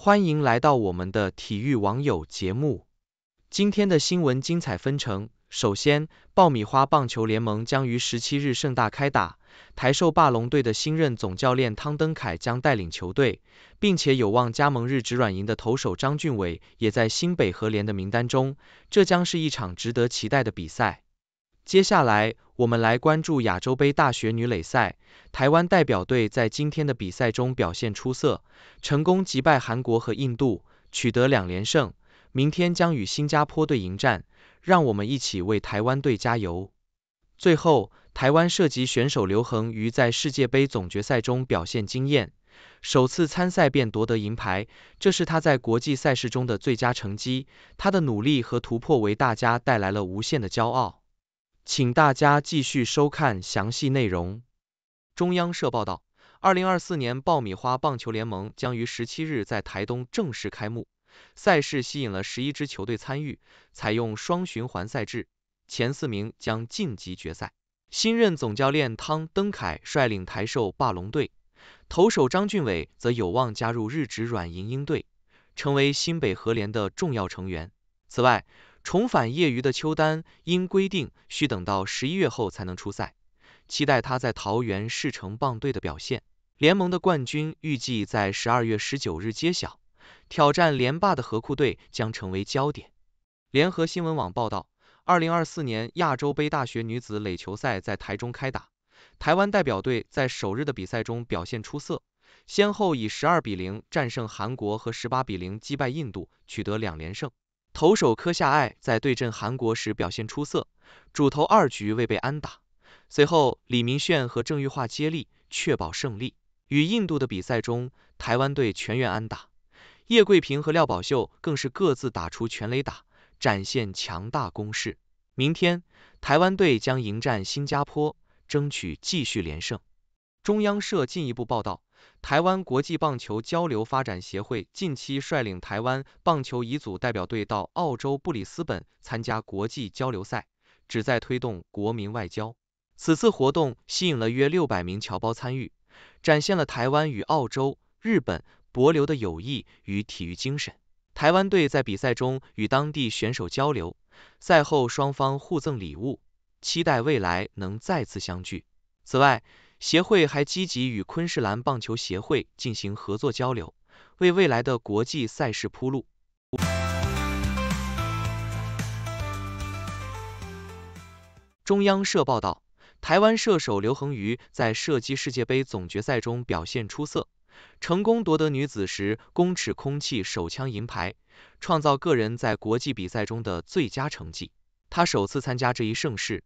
欢迎来到我们的体育网友节目。今天的新闻精彩纷呈。首先，爆米花棒球联盟将于十七日盛大开打。台寿霸龙队的新任总教练汤登凯将带领球队，并且有望加盟日职软银的投手张俊伟也在新北和联的名单中。这将是一场值得期待的比赛。接下来，我们来关注亚洲杯大学女垒赛。台湾代表队在今天的比赛中表现出色，成功击败韩国和印度，取得两连胜。明天将与新加坡队迎战，让我们一起为台湾队加油！最后，台湾涉及选手刘恒于在世界杯总决赛中表现惊艳，首次参赛便夺得银牌，这是他在国际赛事中的最佳成绩。他的努力和突破为大家带来了无限的骄傲。请大家继续收看详细内容。中央社报道，2024年爆米花棒球联盟将于17日在台东正式开幕，赛事吸引了11支球队参与，采用双循环赛制，前四名将晋级决赛。新任总教练汤登凯率领台寿霸龙队，投手张俊伟则有望加入日职软银鹰队，成为新北合联的重要成员。此外，重返业余的邱丹，因规定需等到十一月后才能出赛，期待他在桃园市城棒队的表现。联盟的冠军预计在十二月十九日揭晓，挑战联霸的河库队将成为焦点。联合新闻网报道，二零二四年亚洲杯大学女子垒球赛在台中开打，台湾代表队在首日的比赛中表现出色，先后以十二比零战胜韩国和十八比零击败印度，取得两连胜。投手柯夏爱在对阵韩国时表现出色，主投二局未被安打。随后李明炫和郑玉化接力确保胜利。与印度的比赛中，台湾队全员安打，叶桂平和廖宝秀更是各自打出全垒打，展现强大攻势。明天台湾队将迎战新加坡，争取继续连胜。中央社进一步报道。台湾国际棒球交流发展协会近期率领台湾棒球遗组代表队到澳洲布里斯本参加国际交流赛，旨在推动国民外交。此次活动吸引了约六百名侨胞参与，展现了台湾与澳洲、日本、博流的友谊与体育精神。台湾队在比赛中与当地选手交流，赛后双方互赠礼物，期待未来能再次相聚。此外，协会还积极与昆士兰棒球协会进行合作交流，为未来的国际赛事铺路。中央社报道，台湾射手刘恒瑜在射击世界杯总决赛中表现出色，成功夺得女子十公尺空气手枪银牌，创造个人在国际比赛中的最佳成绩。他首次参加这一盛事。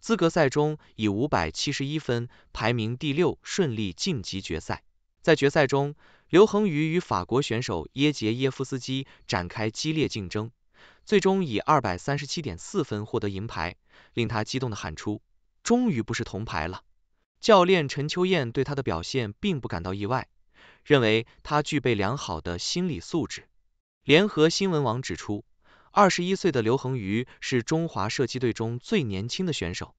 资格赛中以五百七十一分排名第六，顺利晋级决赛。在决赛中，刘恒宇与法国选手耶杰耶夫斯基展开激烈竞争，最终以二百三十七点四分获得银牌，令他激动的喊出：“终于不是铜牌了。”教练陈秋燕对他的表现并不感到意外，认为他具备良好的心理素质。联合新闻网指出。二十一岁的刘恒宇是中华射击队中最年轻的选手，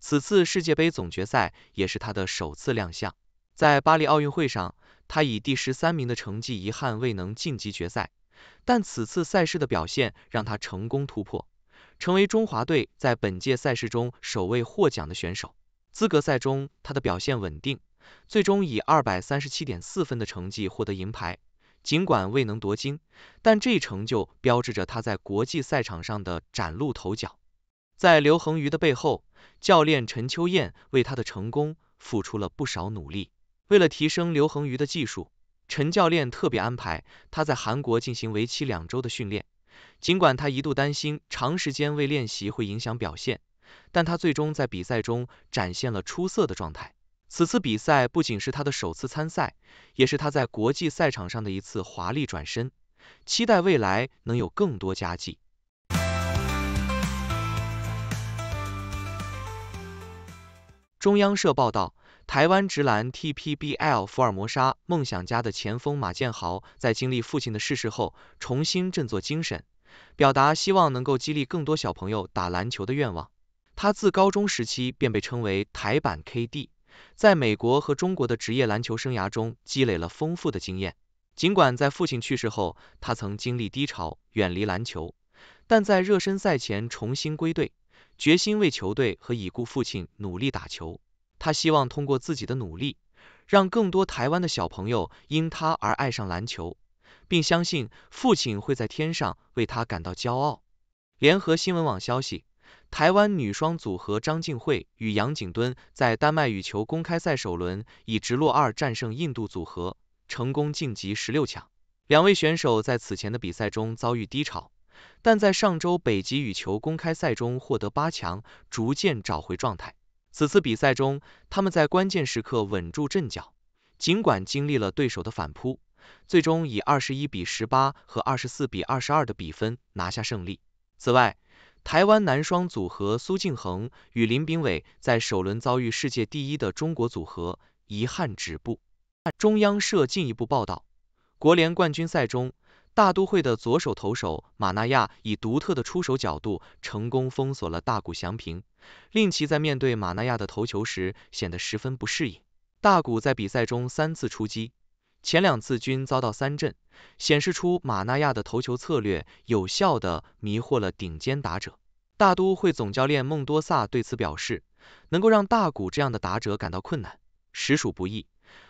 此次世界杯总决赛也是他的首次亮相。在巴黎奥运会上，他以第十三名的成绩遗憾未能晋级决赛，但此次赛事的表现让他成功突破，成为中华队在本届赛事中首位获奖的选手。资格赛中，他的表现稳定，最终以二百三十七点四分的成绩获得银牌。尽管未能夺金，但这一成就标志着他在国际赛场上的崭露头角。在刘恒瑜的背后，教练陈秋燕为他的成功付出了不少努力。为了提升刘恒瑜的技术，陈教练特别安排他在韩国进行为期两周的训练。尽管他一度担心长时间未练习会影响表现，但他最终在比赛中展现了出色的状态。此次比赛不仅是他的首次参赛，也是他在国际赛场上的一次华丽转身。期待未来能有更多佳绩。中央社报道，台湾直男 TPBL 福尔摩沙梦想家的前锋马建豪，在经历父亲的逝世后，重新振作精神，表达希望能够激励更多小朋友打篮球的愿望。他自高中时期便被称为台版 KD。在美国和中国的职业篮球生涯中积累了丰富的经验。尽管在父亲去世后，他曾经历低潮，远离篮球，但在热身赛前重新归队，决心为球队和已故父亲努力打球。他希望通过自己的努力，让更多台湾的小朋友因他而爱上篮球，并相信父亲会在天上为他感到骄傲。联合新闻网消息。台湾女双组合张静惠与杨景敦在丹麦羽球公开赛首轮以直落二战胜印度组合，成功晋级十六强。两位选手在此前的比赛中遭遇低潮，但在上周北极羽球公开赛中获得八强，逐渐找回状态。此次比赛中，他们在关键时刻稳住阵脚，尽管经历了对手的反扑，最终以二十一比十八和二十四比二十二的比分拿下胜利。此外，台湾男双组合苏敬恒与林炳伟在首轮遭遇世界第一的中国组合，遗憾止步。中央社进一步报道，国联冠军赛中，大都会的左手投手马纳亚以独特的出手角度，成功封锁了大谷翔平，令其在面对马纳亚的投球时显得十分不适应。大谷在比赛中三次出击。前两次均遭到三振，显示出马纳亚的投球策略有效的迷惑了顶尖打者。大都会总教练孟多萨对此表示，能够让大谷这样的打者感到困难，实属不易。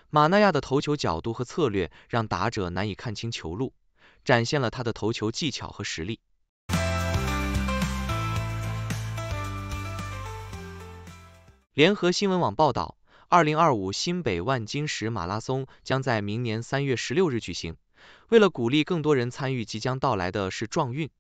马纳亚的投球角度和策略让打者难以看清球路，展现了他的投球技巧和实力。联合新闻网报道。二零二五新北万金石马拉松将在明年三月十六日举行。为了鼓励更多人参与，即将到来的是状运。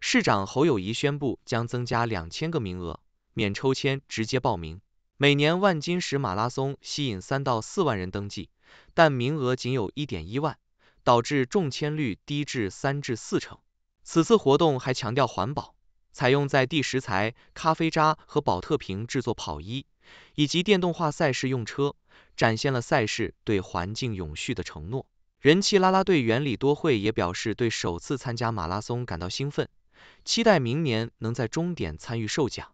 市长侯友谊宣布将增加两千个名额，免抽签直接报名。每年万金石马拉松吸引三到四万人登记，但名额仅有一点一万，导致中签率低至三至四成。此次活动还强调环保。采用在地食材、咖啡渣和保特瓶制作跑衣，以及电动化赛事用车，展现了赛事对环境永续的承诺。人气拉拉队员李多惠也表示，对首次参加马拉松感到兴奋，期待明年能在终点参与授奖。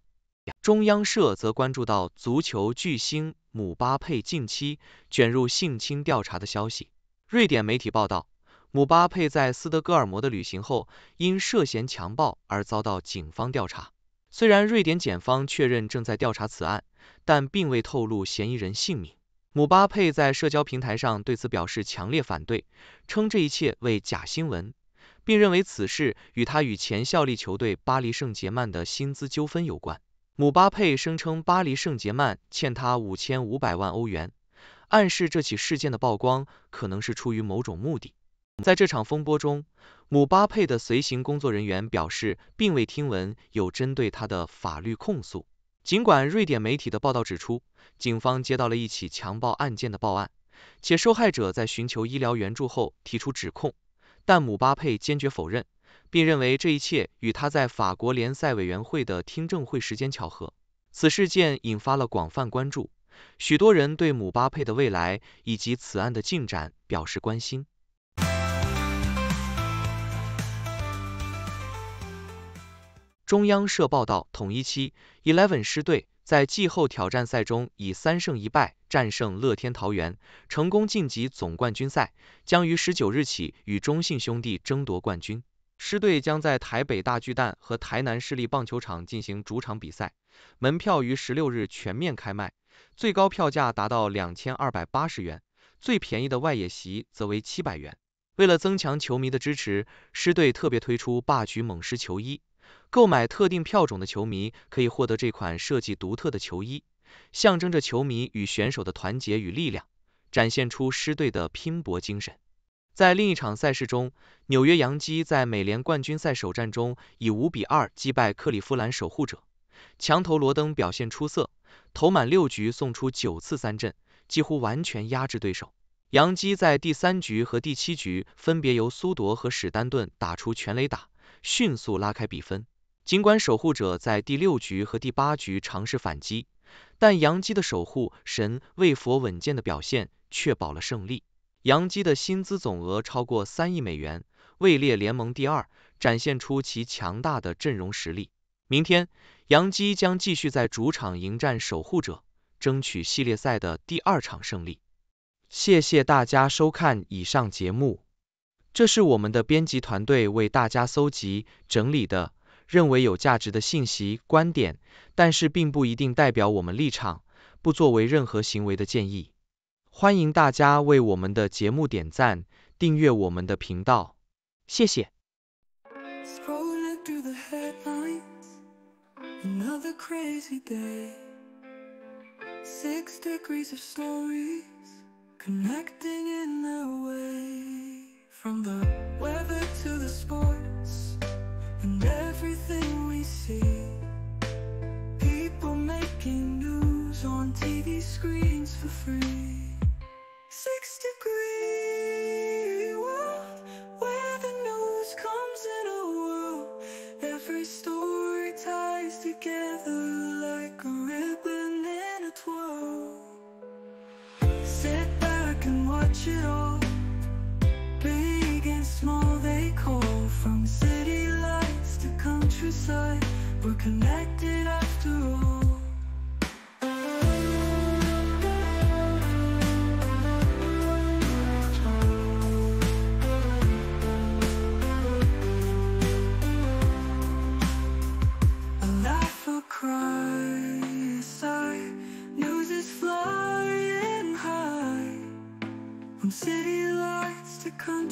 中央社则关注到足球巨星姆巴佩近期卷入性侵调查的消息。瑞典媒体报道。姆巴佩在斯德哥尔摩的旅行后，因涉嫌强暴而遭到警方调查。虽然瑞典检方确认正在调查此案，但并未透露嫌疑人姓名。姆巴佩在社交平台上对此表示强烈反对，称这一切为假新闻，并认为此事与他与前效力球队巴黎圣杰曼的薪资纠纷有关。姆巴佩声称巴黎圣杰曼欠他五千五百万欧元，暗示这起事件的曝光可能是出于某种目的。在这场风波中，姆巴佩的随行工作人员表示，并未听闻有针对他的法律控诉。尽管瑞典媒体的报道指出，警方接到了一起强暴案件的报案，且受害者在寻求医疗援助后提出指控，但姆巴佩坚决否认，并认为这一切与他在法国联赛委员会的听证会时间巧合。此事件引发了广泛关注，许多人对姆巴佩的未来以及此案的进展表示关心。中央社报道，统一期 Eleven 师队在季后挑战赛中以三胜一败战胜乐天桃园，成功晋级总冠军赛，将于十九日起与中信兄弟争夺冠军。师队将在台北大巨蛋和台南市立棒球场进行主场比赛，门票于十六日全面开卖，最高票价达到两千二百八十元，最便宜的外野席则为七百元。为了增强球迷的支持，师队特别推出霸取猛狮球衣。购买特定票种的球迷可以获得这款设计独特的球衣，象征着球迷与选手的团结与力量，展现出狮队的拼搏精神。在另一场赛事中，纽约洋基在美联冠军赛首战中以五比二击败克利夫兰守护者，墙头罗登表现出色，投满六局送出九次三振，几乎完全压制对手。杨基在第三局和第七局分别由苏铎和史丹顿打出全垒打。迅速拉开比分。尽管守护者在第六局和第八局尝试反击，但杨基的守护神魏佛稳健的表现确保了胜利。杨基的薪资总额超过三亿美元，位列联盟第二，展现出其强大的阵容实力。明天，杨基将继续在主场迎战守护者，争取系列赛的第二场胜利。谢谢大家收看以上节目。这是我们的编辑团队为大家搜集整理的认为有价值的信息观点但是并不一定代表我们立场不作为任何行为的建议欢迎大家为我们的节目点赞订阅我们的频道谢谢 scrolling through the headlines another crazy day six degrees of stories connecting in the way From the weather to the sports and everything we see People making news on TV screens for free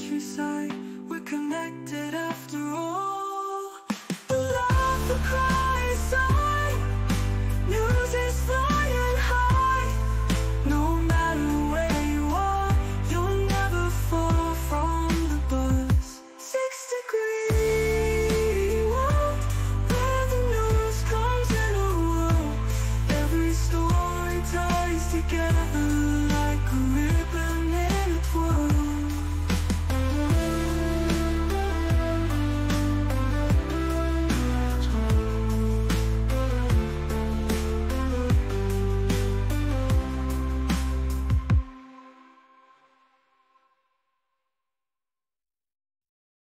countryside We're connected after all The love that cries out